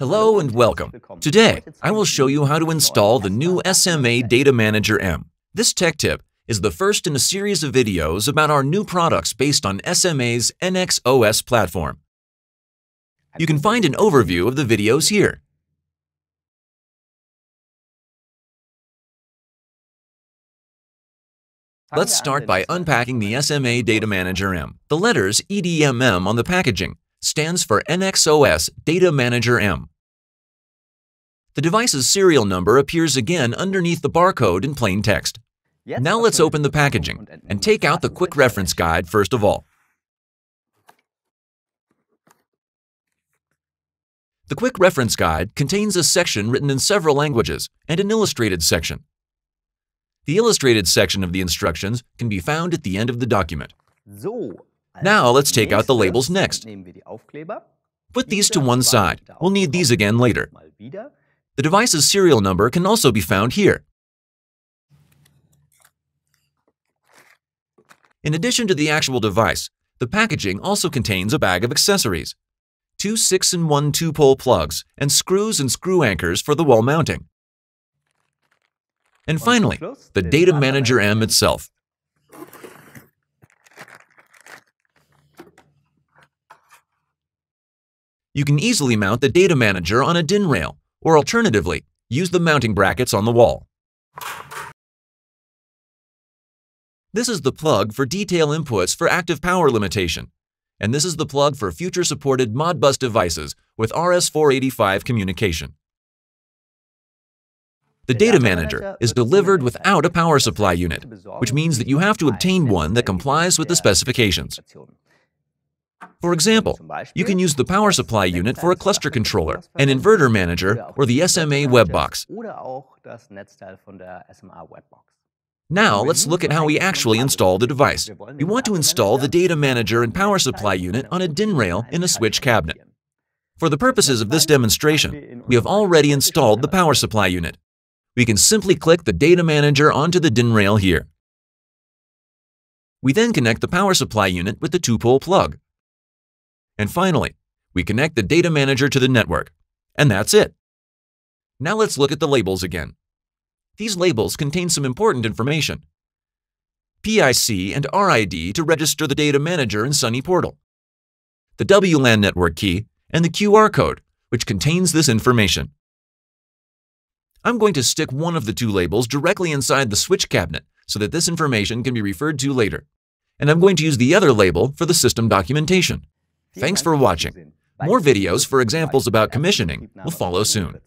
Hello and welcome. Today, I will show you how to install the new SMA Data Manager M. This tech tip is the first in a series of videos about our new products based on SMA's NXOS platform. You can find an overview of the videos here. Let's start by unpacking the SMA Data Manager M. The letters EDMM on the packaging stands for NXOS Data Manager M. The device's serial number appears again underneath the barcode in plain text. Now let's open the packaging and take out the quick reference guide first of all. The quick reference guide contains a section written in several languages and an illustrated section. The illustrated section of the instructions can be found at the end of the document. So, now let's take out the labels next. Put these to one side. We'll need these again later. The device's serial number can also be found here. In addition to the actual device, the packaging also contains a bag of accessories, two 6 and one 2-pole plugs, and screws and screw anchors for the wall mounting. And finally, the Data Manager M itself, You can easily mount the data manager on a DIN rail, or alternatively, use the mounting brackets on the wall. This is the plug for detail inputs for active power limitation, and this is the plug for future supported Modbus devices with RS485 communication. The data manager is delivered without a power supply unit, which means that you have to obtain one that complies with the specifications. For example, you can use the power supply unit for a cluster controller, an inverter manager, or the SMA web box. Now let's look at how we actually install the device. We want to install the data manager and power supply unit on a DIN rail in a switch cabinet. For the purposes of this demonstration, we have already installed the power supply unit. We can simply click the data manager onto the DIN rail here. We then connect the power supply unit with the two-pole plug. And finally, we connect the data manager to the network. And that's it. Now let's look at the labels again. These labels contain some important information. PIC and RID to register the data manager in Sunny Portal. The WLAN network key and the QR code, which contains this information. I'm going to stick one of the two labels directly inside the switch cabinet so that this information can be referred to later. And I'm going to use the other label for the system documentation. Thanks for watching. More videos for examples about commissioning will follow soon.